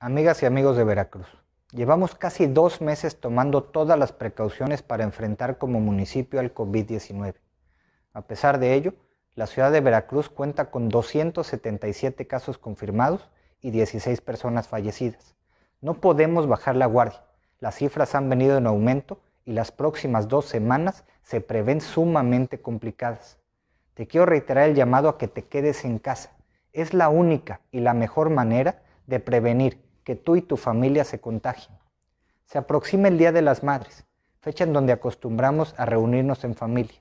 Amigas y amigos de Veracruz, llevamos casi dos meses tomando todas las precauciones para enfrentar como municipio al COVID-19. A pesar de ello, la ciudad de Veracruz cuenta con 277 casos confirmados y 16 personas fallecidas. No podemos bajar la guardia. Las cifras han venido en aumento y las próximas dos semanas se prevén sumamente complicadas. Te quiero reiterar el llamado a que te quedes en casa. Es la única y la mejor manera de prevenir que tú y tu familia se contagien. Se aproxima el Día de las Madres, fecha en donde acostumbramos a reunirnos en familia.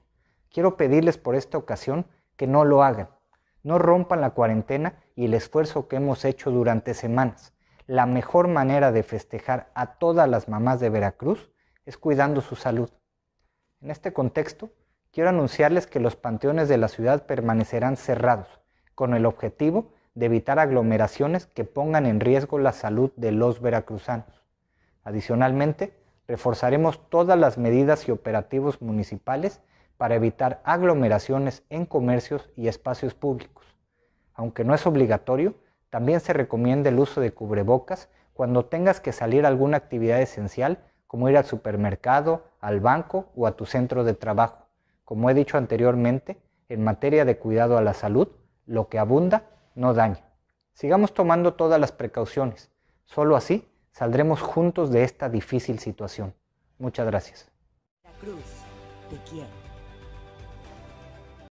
Quiero pedirles por esta ocasión que no lo hagan. No rompan la cuarentena y el esfuerzo que hemos hecho durante semanas. La mejor manera de festejar a todas las mamás de Veracruz es cuidando su salud. En este contexto, quiero anunciarles que los panteones de la ciudad permanecerán cerrados, con el objetivo de evitar aglomeraciones que pongan en riesgo la salud de los veracruzanos. Adicionalmente, reforzaremos todas las medidas y operativos municipales para evitar aglomeraciones en comercios y espacios públicos. Aunque no es obligatorio, también se recomienda el uso de cubrebocas cuando tengas que salir a alguna actividad esencial como ir al supermercado, al banco o a tu centro de trabajo. Como he dicho anteriormente, en materia de cuidado a la salud, lo que abunda no daño. Sigamos tomando todas las precauciones. Solo así saldremos juntos de esta difícil situación. Muchas gracias.